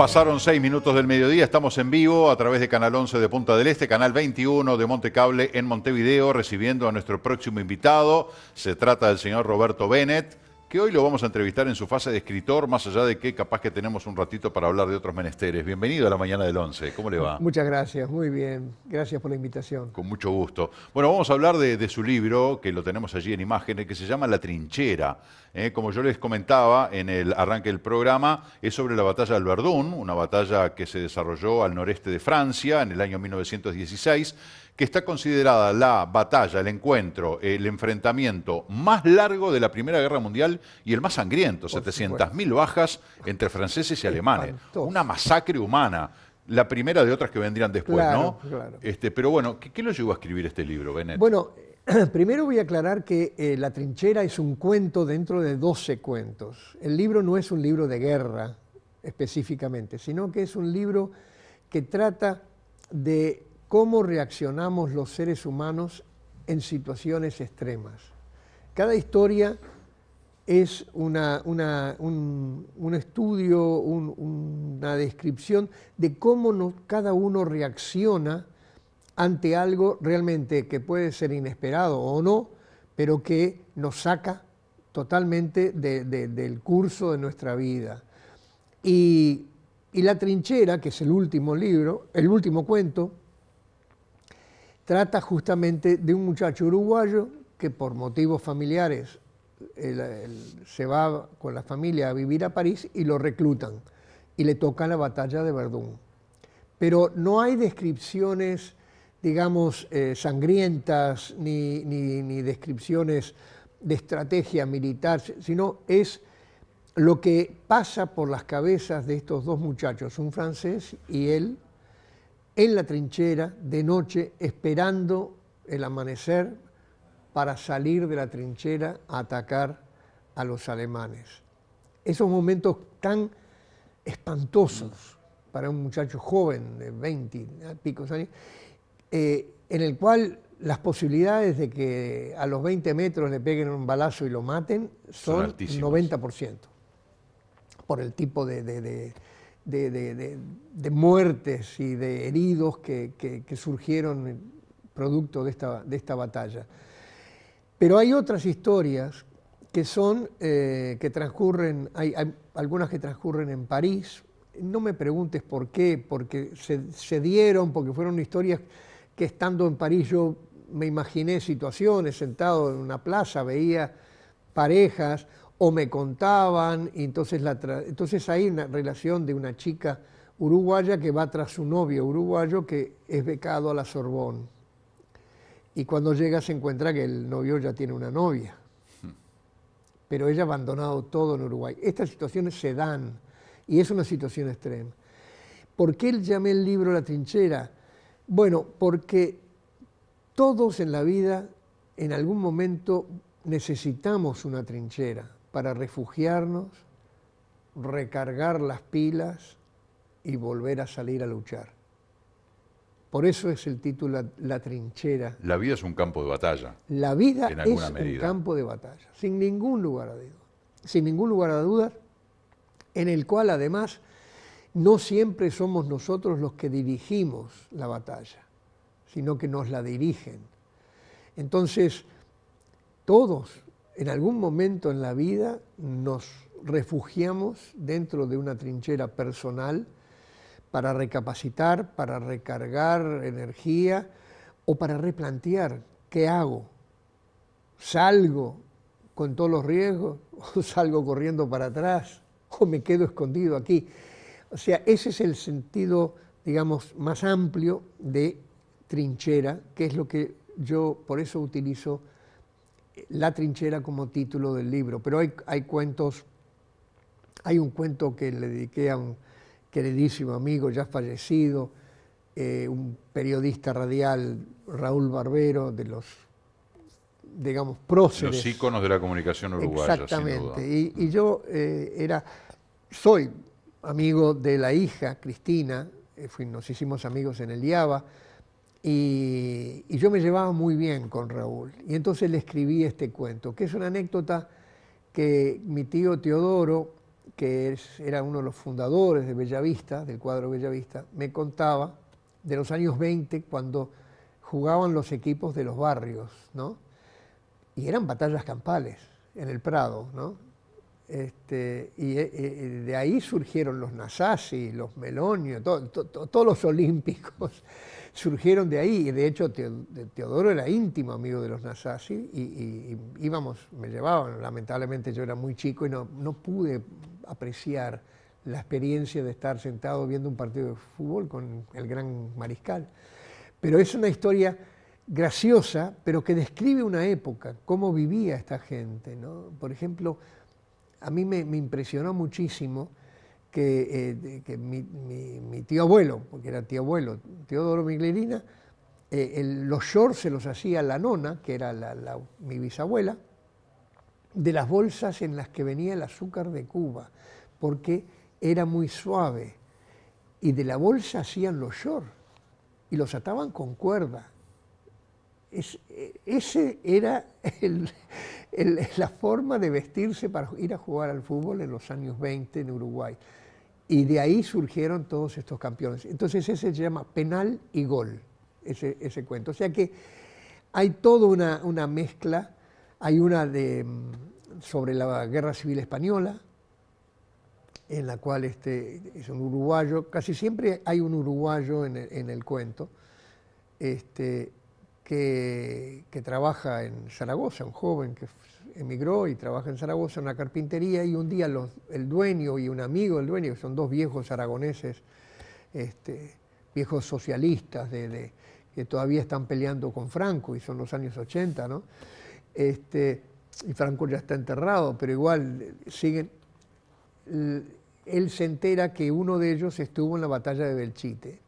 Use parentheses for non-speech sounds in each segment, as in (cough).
Pasaron seis minutos del mediodía, estamos en vivo a través de Canal 11 de Punta del Este, Canal 21 de Montecable en Montevideo, recibiendo a nuestro próximo invitado. Se trata del señor Roberto Bennett, que hoy lo vamos a entrevistar en su fase de escritor, más allá de que capaz que tenemos un ratito para hablar de otros menesteres. Bienvenido a la mañana del 11, ¿cómo le va? Muchas gracias, muy bien, gracias por la invitación. Con mucho gusto. Bueno, vamos a hablar de, su libro, que lo tenemos allí en imágenes, que se llama La Trinchera. ¿eh? como yo les comentaba en el arranque del programa, es sobre la batalla del Verdún, una batalla que se desarrolló al noreste de Francia en el año 1916 que está considerada la batalla, el encuentro, el enfrentamiento más largo de la Primera Guerra Mundial y el más sangriento, 700.000 bajas entre franceses y alemanes. Una masacre humana, la primera de otras que vendrían después, ¿no? Este, pero bueno, ¿qué, nos llevó a escribir este libro, Benet? Bueno, eh, (clears throat) primero voy a aclarar que eh, La trinchera es un cuento dentro de 12 cuentos. El libro no es un libro de guerra específicamente, sino que es un libro que trata de cómo reaccionamos los seres humanos en situaciones extremas. Cada historia es un, estudio, una descripción de cómo cada uno reacciona ante algo realmente que puede ser inesperado o no, pero que nos saca totalmente del curso de nuestra vida. Y, y La trinchera, que es el último libro, el último cuento, trata justamente de un muchacho uruguayo que por motivos familiares se va con la familia a vivir a París y lo reclutan y le toca la batalla de Verdún. Pero no hay descripciones, digamos, eh, sangrientas ni, ni descripciones de estrategia militar, sino es lo que pasa por las cabezas de estos dos muchachos, un francés y él, en la trinchera de noche esperando el amanecer para salir de la trinchera a atacar a los alemanes. Esos momentos tan espantosos para un muchacho joven de 20 y picos años, eh, en el cual las posibilidades de que a los 20 metros le peguen un balazo y lo maten son, son 90%, por el tipo de de, muertes y de heridos que, surgieron producto de esta, batalla. Pero hay otras historias que son, eh, que transcurren, hay, algunas que transcurren en París, no me preguntes por qué, porque se, se, dieron, porque fueron historias que estando en París yo me imaginé situaciones, sentado en una plaza, veía parejas o me contaban, y entonces, entonces hay una relación de una chica uruguaya que va tras su novio uruguayo que es becado a la Sorbón. Y cuando llega se encuentra que el novio ya tiene una novia. Pero ella ha abandonado todo en Uruguay. Estas situaciones se dan y es una situación extrema. ¿Por qué llamé el libro La trinchera? Bueno, porque todos en la vida en algún momento necesitamos una trinchera para refugiarnos, recargar las pilas y volver a salir a luchar. Por eso es el título La trinchera. La vida es un campo de batalla. La vida es un campo de batalla, sin ningún lugar a dudas. Sin ningún lugar a dudas, en el cual además no siempre somos nosotros los que dirigimos la batalla, sino que nos la dirigen. Entonces, todos en algún momento en la vida nos refugiamos dentro de una trinchera personal para recapacitar, para recargar energía o para replantear qué hago. ¿Salgo con todos los riesgos (laughs) o salgo corriendo para atrás o me quedo escondido aquí? O sea, ese es el sentido, digamos, más amplio de trinchera, que es lo que yo por eso utilizo la trinchera como título del libro, pero hay, hay cuentos, hay un cuento que le dediqué a un queridísimo amigo ya fallecido, eh, un periodista radial, Raúl Barbero, de los, digamos, próceres. Los íconos de la comunicación uruguaya, Exactamente, Y, yo eh, era, soy amigo de la hija, Cristina, eh, nos hicimos amigos en el IABA, y, yo me llevaba muy bien con Raúl. Y entonces le escribí este cuento, que es una anécdota que mi tío Teodoro, que era uno de los fundadores de Bellavista, del cuadro Bellavista, me contaba de los años 20 cuando jugaban los equipos de los barrios, Y eran batallas campales en el Prado, ¿no? Este, y, eh, eh, eh, de ahí surgieron los Nasasi, los Melonio, todos los olímpicos surgieron de ahí. De hecho, Teodoro era íntimo amigo de los Nazazis, y, íbamos, me llevaban. Lamentablemente yo era muy chico y no, no pude apreciar la experiencia de estar sentado viendo un partido de fútbol con el gran mariscal. Pero es una historia graciosa, pero que describe una época, cómo vivía esta gente. ¿no? Por ejemplo, a mí me impresionó muchísimo que, eh, que mi, tío abuelo, porque era tío abuelo, Teodoro Miglerina, eh, los shorts se los hacía la nona, que era mi bisabuela, de las bolsas en las que venía el azúcar de Cuba, porque era muy suave. Y de la bolsa hacían los shorts y los ataban con cuerda. Eh, ese era el, es (laughs) la forma de vestirse para ir a jugar al fútbol en los años 20 en Uruguay. Y de ahí surgieron todos estos campeones. Entonces ese se llama penal y gol, ese, ese cuento. O sea que hay toda una, mezcla, hay una de, mm, sobre la guerra civil española, en la cual este, es un uruguayo, casi siempre hay un uruguayo en el, en el cuento, este, que, que, trabaja en Zaragoza, un joven que emigró y trabaja en Zaragoza en una carpintería y un día los, el dueño y un amigo del dueño, que son dos viejos aragoneses, este, viejos socialistas de, que todavía están peleando con Franco y son los años 80, Este, y Franco ya está enterrado, pero igual siguen. Él se entera que uno de ellos estuvo en la batalla de Belchite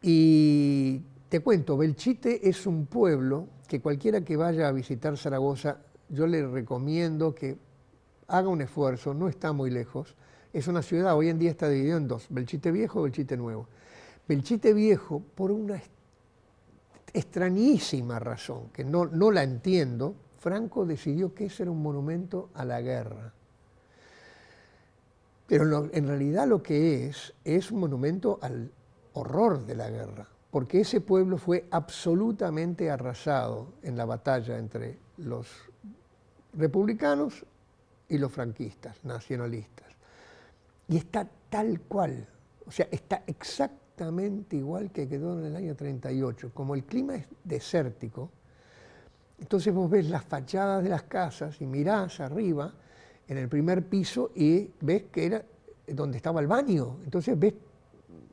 y te cuento, Belchite es un pueblo que cualquiera que vaya a visitar Zaragoza, yo le recomiendo que haga un esfuerzo, no está muy lejos. Es una ciudad, hoy en día está dividida en dos, Belchite Viejo y Belchite Nuevo. Belchite Viejo, por una extrañísima razón, que no, no la entiendo, Franco decidió que ese era un monumento a la guerra. Pero en realidad lo que es es un monumento al horror de la guerra porque ese pueblo fue absolutamente arrasado en la batalla entre los republicanos y los franquistas, nacionalistas. Y está tal cual, o sea, está exactamente igual que quedó en el año 38. Como el clima es desértico, entonces vos ves las fachadas de las casas y mirás arriba en el primer piso y ves que era donde estaba el baño. Entonces ves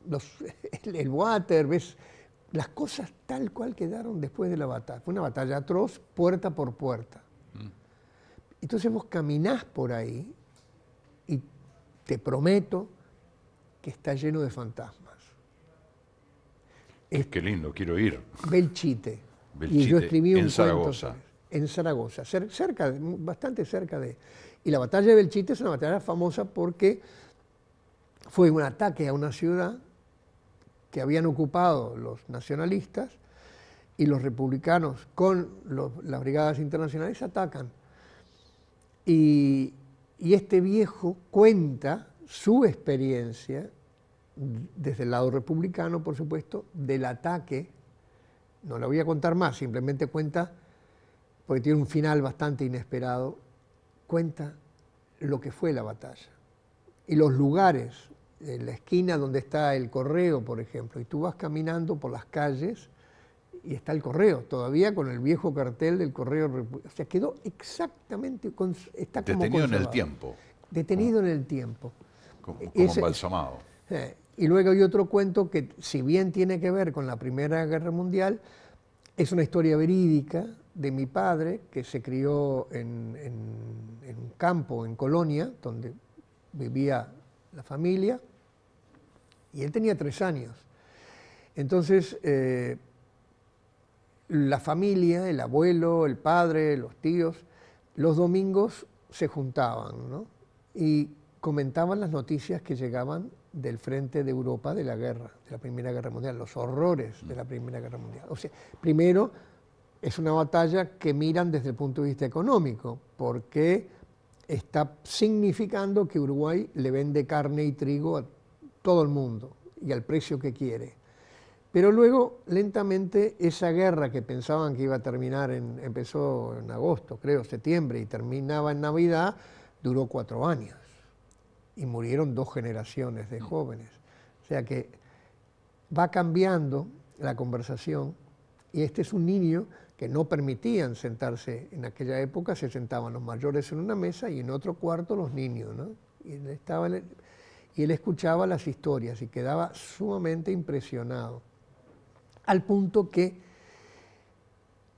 (laughs) el, water, ves las cosas tal cual quedaron después de la batalla. Fue una batalla atroz, puerta por puerta. Mm. Entonces vos caminás por ahí y te prometo que está lleno de fantasmas. Es, Qué lindo, quiero ir. Belchite. y yo escribí un en Zaragoza. Cuento, en Zaragoza, cerca, bastante cerca de... Y la batalla de Belchite es una batalla famosa porque fue un ataque a una ciudad que habían ocupado los nacionalistas y los republicanos con las brigadas internacionales atacan. Y, y este viejo cuenta su experiencia, desde el lado republicano, por supuesto, del ataque. No la voy a contar más, simplemente cuenta, porque tiene un final bastante inesperado, cuenta lo que fue la batalla y los lugares en la esquina donde está el correo, por ejemplo, y tú vas caminando por las calles y está el correo, todavía con el viejo cartel del correo. O sea, quedó exactamente. Con, está Detenido en el tiempo. Detenido ah. en el tiempo. Como, como eh, y luego hay otro cuento que, si bien tiene que ver con la Primera Guerra Mundial, es una historia verídica de mi padre, que se crió en, en un campo en Colonia, donde vivía la familia, y él tenía tres años. Entonces, eh, la familia, el abuelo, el padre, los tíos, los domingos se juntaban y comentaban las noticias que llegaban del frente de Europa de la guerra, de la Primera Guerra Mundial, los horrores de la Primera Guerra Mundial. O sea, primero es una batalla que miran desde el punto de vista económico, porque está significando que Uruguay le vende carne y trigo a todo el mundo y al precio que quiere. Pero luego, lentamente, esa guerra que pensaban que iba a terminar, empezó en agosto, creo, septiembre, y terminaba en Navidad, duró cuatro años. Y murieron dos generaciones de jóvenes. O sea que va cambiando la conversación, y este es un niño que no permitían sentarse en aquella época, se sentaban los mayores en una mesa y en otro cuarto los niños, ¿no? Y él, estaba, y él escuchaba las historias y quedaba sumamente impresionado, al punto que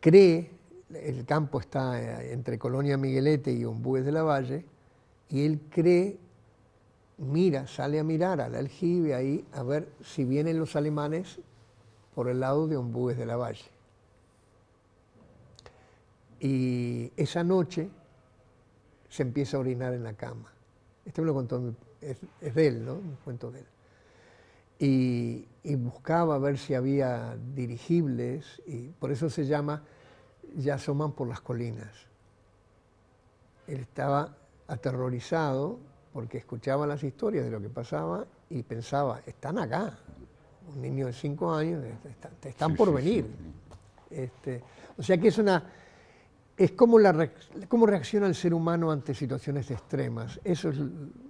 cree, el campo está eh, entre Colonia Miguelete y Ombúes de la Valle, y él cree, mira, sale a mirar al aljibe ahí a ver si vienen los alemanes por el lado de Ombúes de la Valle y esa noche se empieza a orinar en la cama. Este me lo contó, es, es de él, ¿no? Un cuento de él. Y, buscaba ver si había dirigibles, y por eso se llama Ya asoman por las colinas. Él estaba aterrorizado porque escuchaba las historias de lo que pasaba y pensaba, están acá, un niño de cinco años, están, por venir. Este, o sea que es una es cómo, reacciona el ser humano ante situaciones extremas. Eso es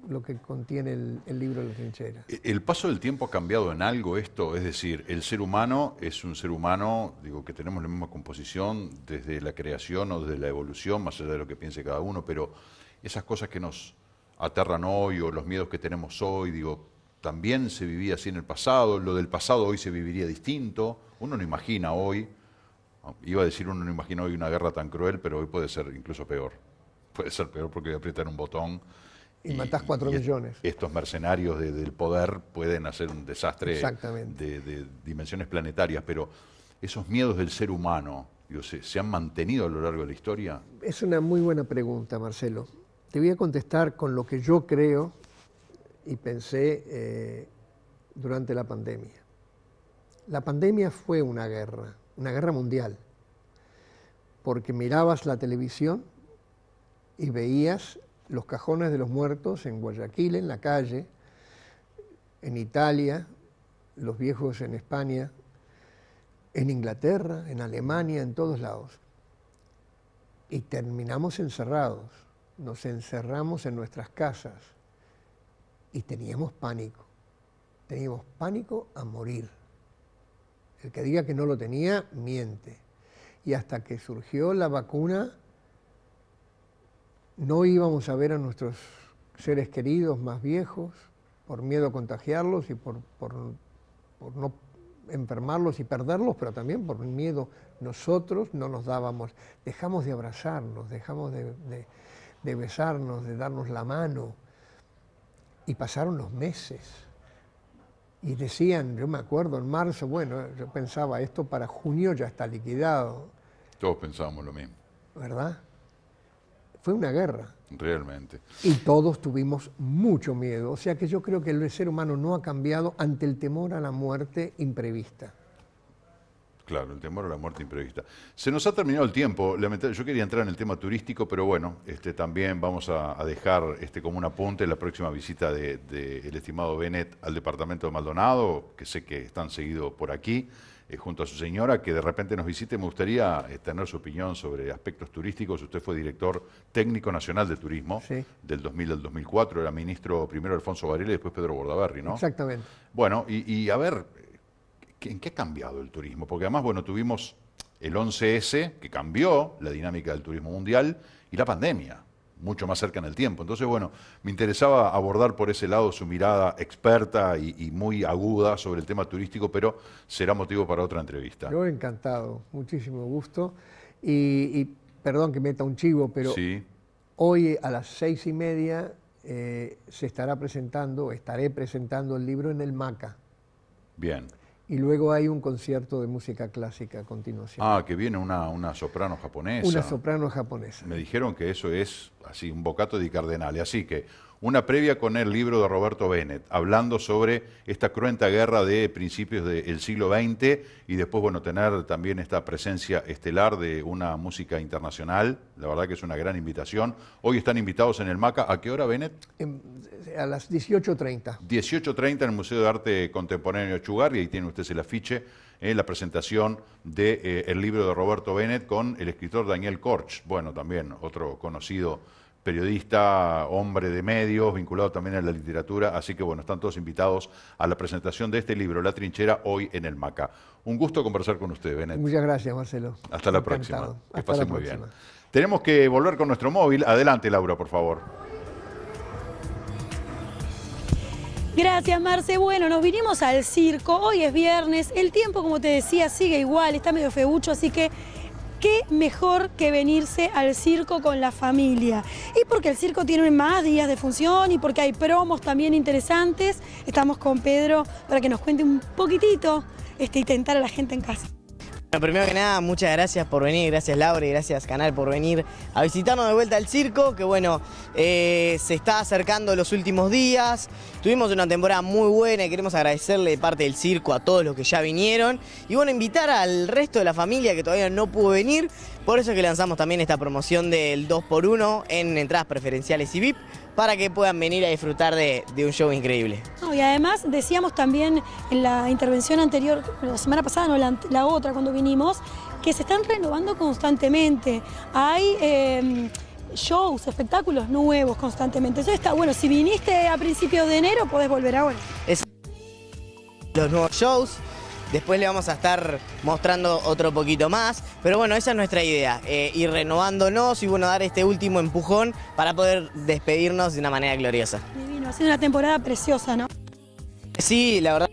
lo que contiene el, libro de la trinchera. E-, ¿El paso del tiempo ha cambiado en algo esto? Es decir, el ser humano es un ser humano, digo, que tenemos la misma composición desde la creación o desde la evolución, más allá de lo que piense cada uno, pero esas cosas que nos aterran hoy o los miedos que tenemos hoy, digo, también se vivía así en el pasado, lo del pasado hoy se viviría distinto, uno no imagina hoy iba a decir uno no imaginó hoy una guerra tan cruel, pero hoy puede ser incluso peor. (laughs) Puede ser peor porque apretar un botón. Y, matás cuatro millones. Estos mercenarios del poder pueden hacer un desastre de, dimensiones planetarias, pero esos miedos del ser humano, ¿se, han mantenido a lo largo de la historia? Es una muy buena pregunta, Marcelo. Te voy a contestar con lo que yo creo y pensé eh, durante la pandemia. La pandemia fue una guerra una guerra mundial, porque mirabas la televisión y veías los cajones de los muertos en Guayaquil, en la calle, en Italia, los viejos en España, en Inglaterra, en Alemania, en todos lados. Y terminamos encerrados, nos encerramos en nuestras casas y teníamos pánico, teníamos pánico a morir. El que diga que no lo tenía, miente. Y hasta que surgió la vacuna, no íbamos a ver a nuestros seres queridos más viejos por miedo a contagiarlos y por, no enfermarlos y perderlos, pero también por miedo nosotros no nos dábamos, dejamos de abrazarnos, dejamos de, besarnos, de darnos la mano. Y pasaron los meses y decían, yo me acuerdo, en marzo, bueno, yo pensaba, esto para junio ya está liquidado. Todos pensábamos lo mismo. ¿Verdad? Fue una guerra. Realmente. Y todos tuvimos mucho miedo. O sea que yo creo que el ser humano no ha cambiado ante el temor a la muerte imprevista. Claro, el temor a la muerte imprevista. Se nos ha terminado el tiempo. Yo quería entrar en el tema turístico, pero bueno, este, también vamos a, dejar este, como un apunte la próxima visita del estimado Bennett al departamento de Maldonado, que sé que están seguidos por aquí, eh, junto a su señora, que de repente nos visite. Me gustaría eh, tener su opinión sobre aspectos turísticos. Usted fue director técnico nacional de turismo del 2000 al 2004. Era ministro primero Alfonso Varela y después Pedro Bordaberry, ¿no? Exactamente. Bueno, y, y a ver ¿en qué ha cambiado el turismo? Porque además, bueno, tuvimos el 11S, que cambió la dinámica del turismo mundial, y la pandemia, mucho más cerca en el tiempo. Entonces, bueno, me interesaba abordar por ese lado su mirada experta y, muy aguda sobre el tema turístico, pero será motivo para otra entrevista. Yo encantado, muchísimo gusto. Y, perdón que meta un chivo, pero hoy a las seis y media eh, se estará presentando, estaré presentando el libro en el MACA. Bien y luego hay un concierto de música clásica a continuación. Ah, que viene una, una soprano japonesa. Una soprano japonesa. Me dijeron que eso es así, un bocato de cardenale, así que una previa con el libro de Roberto Bennett, hablando sobre esta cruenta guerra de principios del siglo XX y después, bueno, tener también esta presencia estelar de una música internacional. La verdad que es una gran invitación. Hoy están invitados en el MACA. ¿A qué hora, Bennett? Em, a las 18.30. 18.30 en el Museo de Arte Contemporáneo Chugar, y ahí tiene usted el afiche, en eh, la presentación del de, eh, libro de Roberto Bennett con el escritor Daniel Korch. Bueno, también otro conocido periodista, hombre de medios, vinculado también a la literatura. Así que bueno, están todos invitados a la presentación de este libro, La Trinchera, hoy en el MACA. Un gusto conversar con usted, Benet. Muchas gracias, Marcelo. Hasta la próxima. que pase muy bien. Tenemos que volver con nuestro móvil. Adelante, Laura, por favor. Gracias, Marce. Bueno, nos vinimos al circo. Hoy es viernes. El tiempo, como te decía, sigue igual. Está medio feucho, así que mejor que venirse al circo con la familia. Y porque el circo tiene más días de función y porque hay promos también interesantes, estamos con Pedro para que nos cuente un poquitito este, y a la gente en casa. Bueno, primero que nada, muchas gracias por venir, gracias Laura y gracias Canal por venir a visitarnos de vuelta al circo, que bueno, eh, se está acercando los últimos días, tuvimos una temporada muy buena y queremos agradecerle de parte del circo a todos los que ya vinieron y bueno, invitar al resto de la familia que todavía no pudo venir por eso es que lanzamos también esta promoción del 2x1 en entradas preferenciales y VIP para que puedan venir a disfrutar de, un show increíble. y además decíamos también en la intervención anterior, la semana pasada, la, otra cuando vinimos, que se están renovando constantemente. Hay... Em, shows, espectáculos nuevos constantemente. Eso está bueno. Si viniste a principios de enero, podés volver ahora. los nuevos shows, Después le vamos a estar mostrando otro poquito más. Pero bueno, esa es nuestra idea. Eh, ir renovándonos y bueno, dar este último empujón para poder despedirnos de una manera gloriosa. Divino, ha sido una temporada preciosa, ¿no? Sí, la verdad.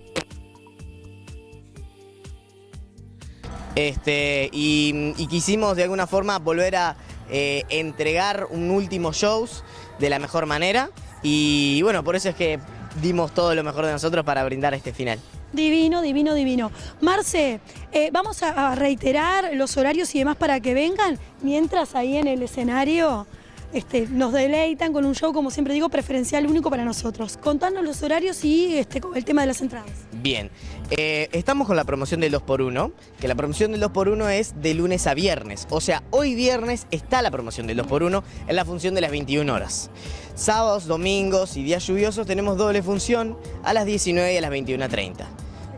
Este, y, quisimos de alguna forma volver a eh, entregar un último shows de la mejor manera. Y bueno, por eso es que dimos todo lo mejor de nosotros para brindar este final. Divino, divino, divino. Marce, eh, vamos a, reiterar los horarios y demás para que vengan, mientras ahí en el escenario este, nos deleitan con un show, como siempre digo, preferencial único para nosotros. Contanos los horarios y este, el tema de las entradas. Bien, eh, estamos con la promoción del 2x1, que la promoción del 2x1 es de lunes a viernes. O sea, hoy viernes está la promoción del 2x1 en la función de las 21 horas. Sábados, domingos y días lluviosos tenemos doble función a las 19 y a las 21.30.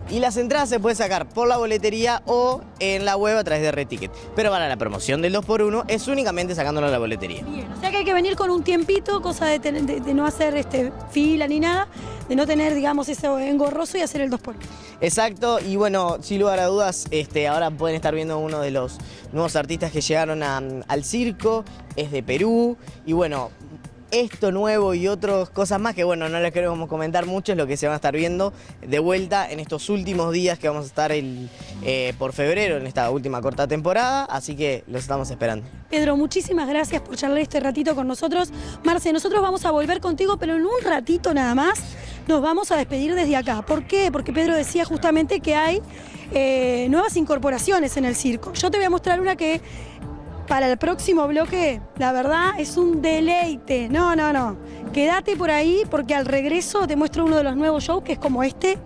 Y las entradas se pueden sacar por la boletería o en la web a través de Reticket. Pero para la promoción del 2x1 es únicamente a la boletería. o sea que hay que venir con un tiempito, cosa de, no hacer este, fila ni nada, de no tener, digamos, ese engorroso y hacer el 2x1. Exacto, y bueno, sin lugar a dudas, este, ahora pueden estar viendo uno de los nuevos artistas que llegaron al circo, es de Perú, y bueno, esto nuevo y otras cosas más que bueno, no les queremos comentar mucho, es lo que se van a estar viendo de vuelta en estos últimos días que vamos a estar el, eh, por febrero en esta última corta temporada, así que los estamos esperando. Pedro, muchísimas gracias por charlar este ratito con nosotros. Marce, nosotros vamos a volver contigo, pero en un ratito nada más nos vamos a despedir desde acá. ¿Por qué? Porque Pedro decía justamente que hay eh, nuevas incorporaciones en el circo. Yo te voy a mostrar una que para el próximo bloque, la verdad es un deleite. No, no, no. Quédate por ahí porque al regreso te muestro uno de los nuevos shows que es como este.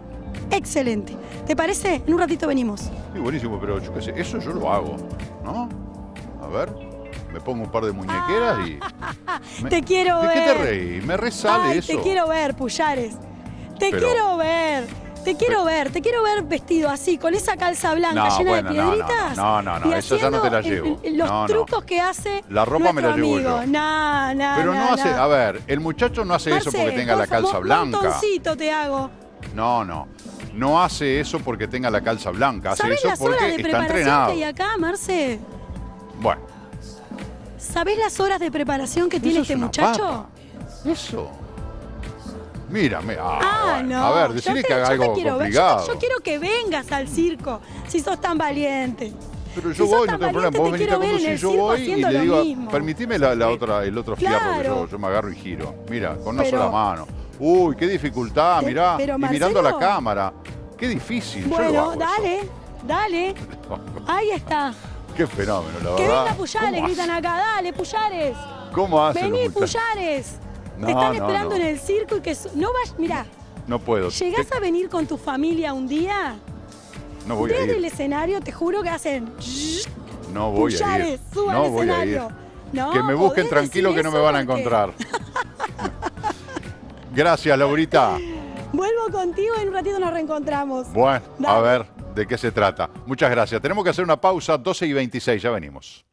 Excelente. ¿Te parece? En un ratito venimos. Sí, buenísimo, pero yo eso yo lo hago, ¿no? A ver, me pongo un par de muñequeras y. (laughs) te quiero ver. qué te Me resale eso. Te quiero ver, Puyares. Te quiero ver. Te quiero ver, te quiero ver vestido así, con esa calza blanca llena de piedritas. No, no, no, eso ya no te la llevo. los trucos que hace. La ropa me la llevo yo. No, no. Pero no, hace. A ver, el muchacho no hace eso porque tenga la calza blanca. Un te hago. No, no. No hace eso porque tenga la calza blanca. Hace eso las porque horas de está Que hay acá, Marce? Bueno. ¿Sabés las horas de preparación que tiene este muchacho? Eso. Mírame. ah, ah no. A ver, decirle que haga algo quiero, Yo, quiero que vengas al circo, si sos tan valiente. Pero yo voy, no tengo problema. Vos te venís a conducir, yo voy y le digo, permitime la, otra, el otro claro. porque yo, me agarro y giro. Mira, con una sola mano. Uy, qué dificultad, mirá. y mirando a la cámara. Qué difícil. Bueno, dale, dale. (laughs) Ahí está. Qué fenómeno, la que verdad. Que venga Puyares, gritan acá. Dale, Pullares. ¿Cómo hace? Vení, Pullares te están esperando en el circo y que... No vas... Mirá. No puedo. ¿Llegás a venir con tu familia un día? No voy a ir. el escenario te juro que hacen... No voy a ir. no voy a ir. que me busquen tranquilo que no me van a encontrar. (laughs) Gracias, Laurita. Vuelvo contigo en un ratito nos reencontramos. Bueno, a ver de qué se trata. Muchas gracias. Tenemos que hacer una pausa, 12 y 26, ya venimos.